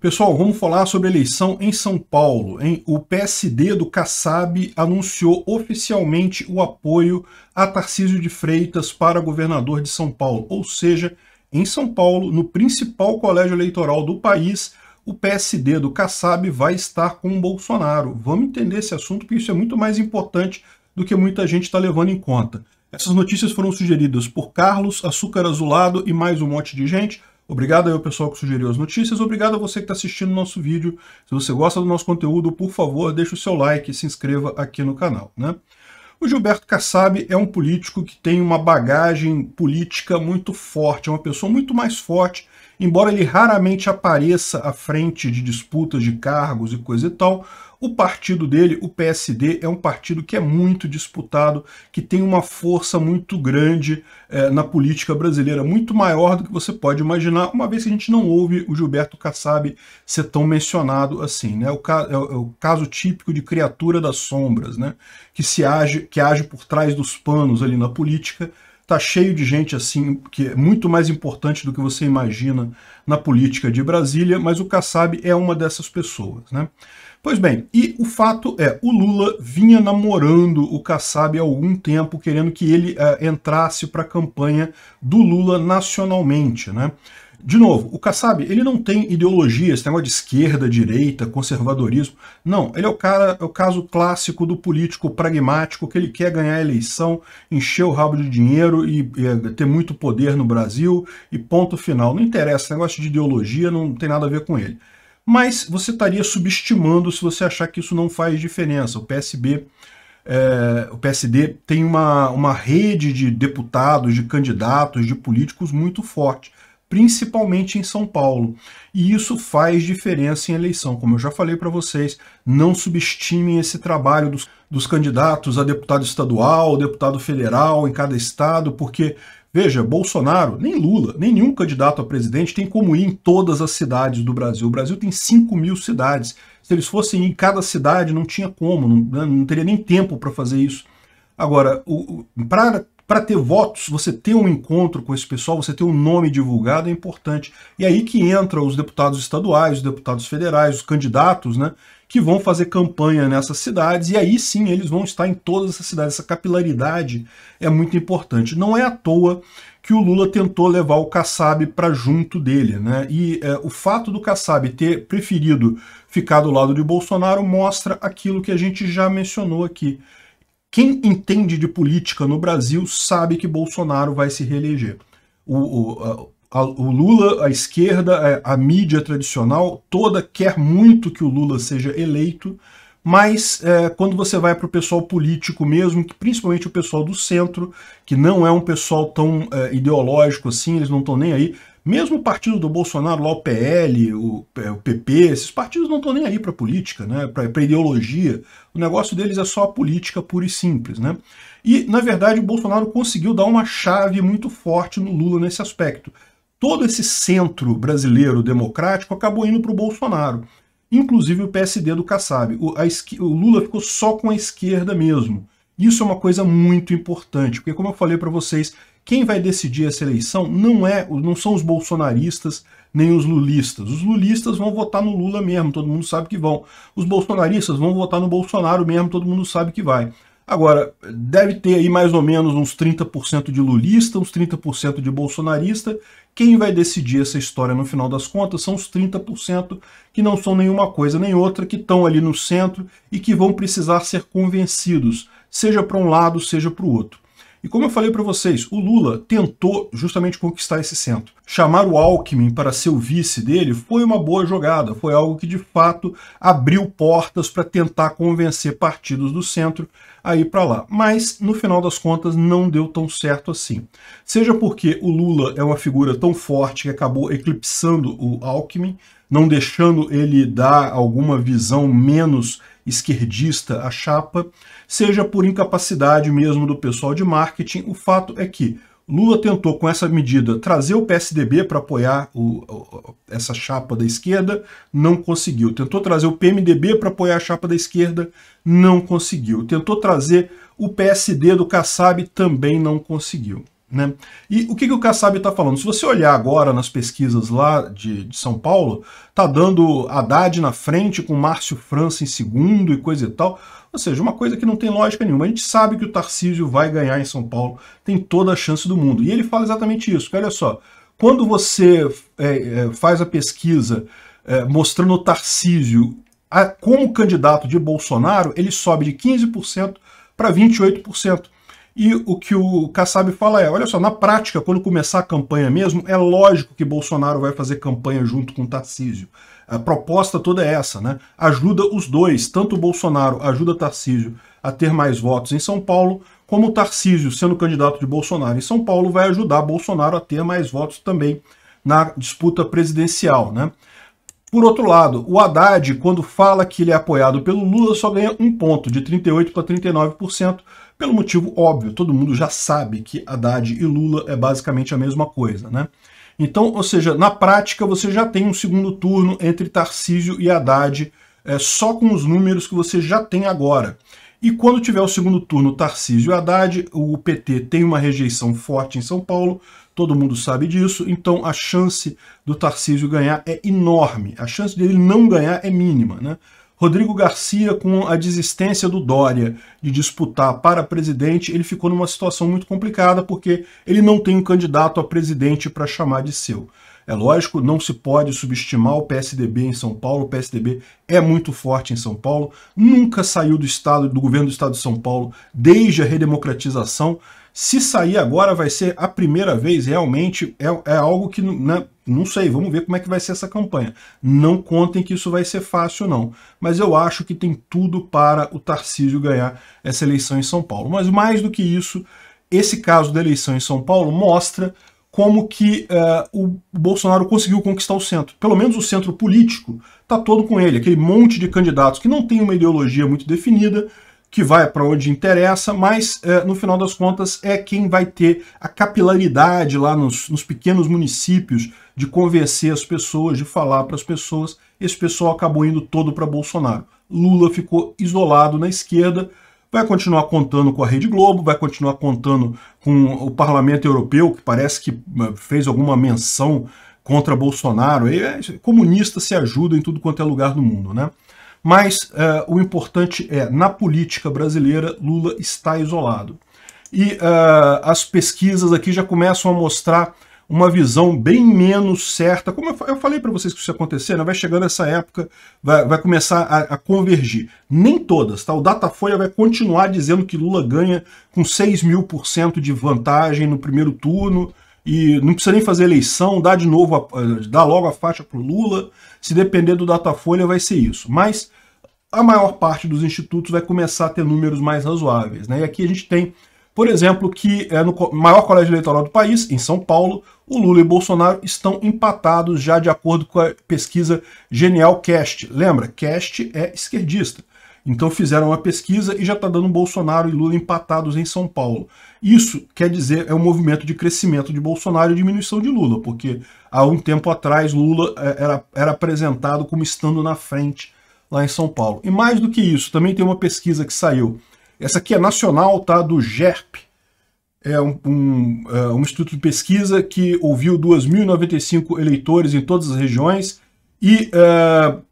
Pessoal, vamos falar sobre a eleição em São Paulo. Hein? O PSD do Kassab anunciou oficialmente o apoio a Tarcísio de Freitas para governador de São Paulo. Ou seja, em São Paulo, no principal colégio eleitoral do país, o PSD do Kassab vai estar com o Bolsonaro. Vamos entender esse assunto, porque isso é muito mais importante do que muita gente está levando em conta. Essas notícias foram sugeridas por Carlos, Açúcar Azulado e mais um monte de gente. Obrigado aí ao pessoal que sugeriu as notícias, obrigado a você que está assistindo o nosso vídeo. Se você gosta do nosso conteúdo, por favor, deixe o seu like e se inscreva aqui no canal. Né? O Gilberto Kassab é um político que tem uma bagagem política muito forte, é uma pessoa muito mais forte, embora ele raramente apareça à frente de disputas de cargos e coisa e tal, o partido dele, o PSD, é um partido que é muito disputado, que tem uma força muito grande eh, na política brasileira, muito maior do que você pode imaginar, uma vez que a gente não ouve o Gilberto Kassab ser tão mencionado assim. Né? O ca é o é caso típico de criatura das sombras, né? que, se age, que age por trás dos panos ali na política, Está cheio de gente assim, que é muito mais importante do que você imagina na política de Brasília, mas o Kassab é uma dessas pessoas. Né? Pois bem, e o fato é, o Lula vinha namorando o Kassab há algum tempo, querendo que ele eh, entrasse para a campanha do Lula nacionalmente, né? De novo, o Kassab, ele não tem ideologia, esse negócio de esquerda, direita, conservadorismo. Não, ele é o, cara, é o caso clássico do político pragmático que ele quer ganhar a eleição, encher o rabo de dinheiro e, e eh, ter muito poder no Brasil e ponto final. Não interessa, esse negócio de ideologia não tem nada a ver com ele mas você estaria subestimando se você achar que isso não faz diferença. O PSB, é, o PSD tem uma, uma rede de deputados, de candidatos, de políticos muito forte, principalmente em São Paulo. E isso faz diferença em eleição. Como eu já falei para vocês, não subestimem esse trabalho dos, dos candidatos a deputado estadual, deputado federal em cada estado, porque Veja, Bolsonaro, nem Lula, nem nenhum candidato a presidente tem como ir em todas as cidades do Brasil. O Brasil tem 5 mil cidades. Se eles fossem em cada cidade, não tinha como, não, né, não teria nem tempo para fazer isso. Agora, para para ter votos, você ter um encontro com esse pessoal, você ter um nome divulgado é importante. E aí que entram os deputados estaduais, os deputados federais, os candidatos, né? Que vão fazer campanha nessas cidades, e aí sim eles vão estar em todas essas cidades. Essa capilaridade é muito importante. Não é à toa que o Lula tentou levar o Kassab para junto dele. Né? E é, o fato do Kassab ter preferido ficar do lado de Bolsonaro mostra aquilo que a gente já mencionou aqui quem entende de política no Brasil sabe que Bolsonaro vai se reeleger. O, o, a, o Lula, a esquerda, é, a, mídia tradicional toda quer muito que o Lula seja eleito, mas é, quando você vai para o pessoal político mesmo, principalmente o pessoal do centro, que não é um pessoal tão é, ideológico assim, eles não estão nem aí, mesmo o partido do Bolsonaro, lá o PL, o, é, o PP, esses partidos não estão nem aí para política, né? para ideologia. O negócio deles é só a política pura e simples. Né? E, na verdade, o Bolsonaro conseguiu dar uma chave muito forte no Lula nesse aspecto. Todo esse centro brasileiro democrático acabou indo para o Bolsonaro, inclusive o PSD do Kassab. O, o Lula ficou só com a esquerda mesmo. Isso é uma coisa muito importante, porque, como eu falei para vocês, quem vai decidir essa eleição não é, não são os bolsonaristas nem os lulistas. Os lulistas vão votar no Lula mesmo, todo mundo sabe que vão. Os bolsonaristas vão votar no Bolsonaro mesmo, todo mundo sabe que vai. Agora, deve ter aí mais ou menos uns 30% de lulista, uns 30% de bolsonarista. Quem vai decidir essa história no final das contas são os 30% que não são nenhuma coisa nem outra, que estão ali no centro e que vão precisar ser convencidos, seja para um lado, seja para o outro. E como eu falei para vocês, o Lula tentou justamente conquistar esse centro. Chamar o Alckmin para ser o vice dele foi uma boa jogada, foi algo que de fato abriu portas para tentar convencer partidos do centro Aí para lá. Mas, no final das contas, não deu tão certo assim. Seja porque o Lula é uma figura tão forte que acabou eclipsando o Alckmin, não deixando ele dar alguma visão menos esquerdista à chapa, seja por incapacidade mesmo do pessoal de marketing, o fato é que Lula tentou, com essa medida, trazer o PSDB para apoiar o, o, essa chapa da esquerda, não conseguiu. Tentou trazer o PMDB para apoiar a chapa da esquerda, não conseguiu. Tentou trazer o PSD do Kassab, também não conseguiu. Né? E o que, que o Kassab está falando? Se você olhar agora nas pesquisas lá de, de São Paulo, tá dando Haddad na frente com Márcio França em segundo e coisa e tal. Ou seja, uma coisa que não tem lógica nenhuma. A gente sabe que o Tarcísio vai ganhar em São Paulo, tem toda a chance do mundo. E ele fala exatamente isso, olha só, quando você é, é, faz a pesquisa é, mostrando o Tarcísio a, como candidato de Bolsonaro, ele sobe de 15% para 28%. E o que o Kassab fala é: olha só, na prática, quando começar a campanha mesmo, é lógico que Bolsonaro vai fazer campanha junto com Tarcísio. A proposta toda é essa, né? Ajuda os dois, tanto o Bolsonaro ajuda Tarcísio a ter mais votos em São Paulo, como o Tarcísio, sendo candidato de Bolsonaro em São Paulo, vai ajudar Bolsonaro a ter mais votos também na disputa presidencial, né? Por outro lado, o Haddad, quando fala que ele é apoiado pelo Lula, só ganha um ponto, de 38% para 39%, pelo motivo óbvio, todo mundo já sabe que Haddad e Lula é basicamente a mesma coisa, né? Então, ou seja, na prática você já tem um segundo turno entre Tarcísio e Haddad, é, só com os números que você já tem agora. E quando tiver o segundo turno Tarcísio e Haddad, o PT tem uma rejeição forte em São Paulo, todo mundo sabe disso, então a chance do Tarcísio ganhar é enorme. A chance dele não ganhar é mínima, né? Rodrigo Garcia, com a desistência do Dória de disputar para presidente, ele ficou numa situação muito complicada porque ele não tem um candidato a presidente para chamar de seu. É lógico, não se pode subestimar o PSDB em São Paulo. O PSDB é muito forte em São Paulo, nunca saiu do estado do governo do estado de São Paulo desde a redemocratização. Se sair agora vai ser a primeira vez, realmente é, é algo que né, não sei, vamos ver como é que vai ser essa campanha. Não contem que isso vai ser fácil, não. Mas eu acho que tem tudo para o Tarcísio ganhar essa eleição em São Paulo. Mas mais do que isso, esse caso da eleição em São Paulo mostra como que uh, o Bolsonaro conseguiu conquistar o centro. Pelo menos o centro político está todo com ele, aquele monte de candidatos que não tem uma ideologia muito definida, que vai para onde interessa, mas é, no final das contas é quem vai ter a capilaridade lá nos, nos pequenos municípios de convencer as pessoas, de falar para as pessoas. Esse pessoal acabou indo todo para Bolsonaro. Lula ficou isolado na esquerda, vai continuar contando com a Rede Globo, vai continuar contando com o Parlamento Europeu, que parece que é, fez alguma menção contra Bolsonaro. E, é, comunista se ajuda em tudo quanto é lugar do mundo, né? Mas uh, o importante é, na política brasileira, Lula está isolado. E uh, as pesquisas aqui já começam a mostrar uma visão bem menos certa. Como eu falei para vocês que isso ia acontecer, né? vai chegando essa época, vai, vai começar a, a, convergir. Nem todas, tá? O Datafolha vai continuar dizendo que Lula ganha com 6 mil por cento de vantagem no primeiro turno, e não precisa nem fazer eleição, dá de novo, a, eh, dá logo a faixa para o Lula. Se depender do Datafolha, vai ser isso. Mas a maior parte dos institutos vai começar a ter números mais razoáveis. Né? E aqui a gente tem, por exemplo, que é no maior colégio eleitoral do país, em São Paulo, o Lula e o Bolsonaro estão empatados já de acordo com a pesquisa Genial Cast. Lembra, Cast é esquerdista. Então fizeram uma pesquisa e já está dando Bolsonaro e Lula empatados em São Paulo. Isso quer dizer é um movimento de crescimento de Bolsonaro e diminuição de Lula, porque há um tempo atrás Lula é, era, era apresentado como estando na frente lá em São Paulo. E mais do que isso, também tem uma pesquisa que saiu. Essa aqui é nacional, tá? Do GERP. É um, um, é um instituto de pesquisa que ouviu 2.095 eleitores em todas as regiões e uh,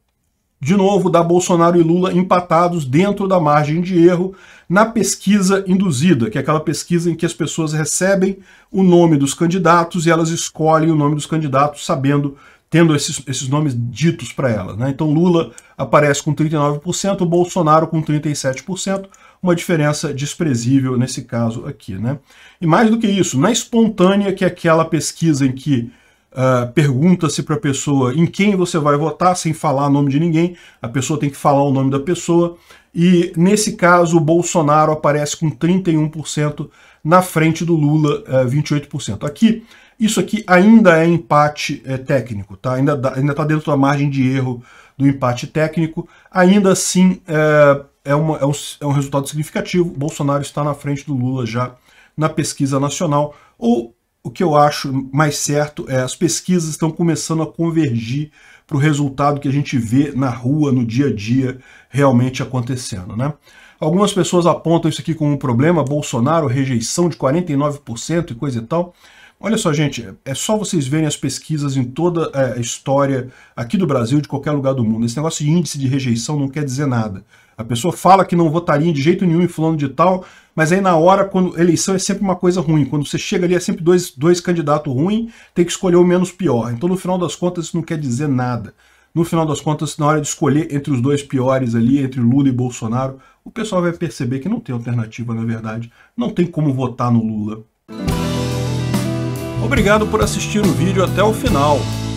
de novo, dá Bolsonaro e Lula empatados dentro da margem de erro na pesquisa induzida, que é aquela pesquisa em que as pessoas recebem o nome dos candidatos e elas escolhem o nome dos candidatos sabendo, tendo esses, esses nomes ditos para elas. Né? Então Lula aparece com 39%, Bolsonaro com 37%, uma diferença desprezível nesse caso aqui. Né? E mais do que isso, na espontânea, que é aquela pesquisa em que ah, pergunta-se para a pessoa em quem você vai votar, sem falar o nome de ninguém, a pessoa tem que falar o nome da pessoa, e nesse caso o Bolsonaro aparece com 31% na frente do Lula, uh, eh, 28%. Aqui, isso aqui ainda é empate é, técnico, tá? ainda está dentro da margem de erro do empate técnico, ainda assim é, é, uma, é, um, é um resultado significativo, Bolsonaro está na frente do Lula já na pesquisa nacional, ou o que eu acho mais certo é as pesquisas estão começando a convergir para o resultado que a gente vê na rua, no dia a dia, realmente acontecendo. Né? Algumas pessoas apontam isso aqui como um problema, Bolsonaro, rejeição de 49% e coisa e tal. Olha só, gente, é só vocês verem as pesquisas em toda é, a história aqui do Brasil, de qualquer lugar do mundo. Esse negócio de índice de rejeição não quer dizer nada. A pessoa fala que não votaria de jeito nenhum em fulano de tal, mas aí na hora, quando eleição é sempre uma coisa ruim. Quando você chega ali, é sempre dois, dois candidatos ruins, tem que escolher o menos pior. Então, no final das contas, isso não quer dizer nada. No final das contas, na hora de escolher entre os dois piores ali, entre Lula e Bolsonaro, o pessoal vai perceber que não tem alternativa, na verdade. Não tem como votar no Lula. Obrigado por assistir o vídeo até o final.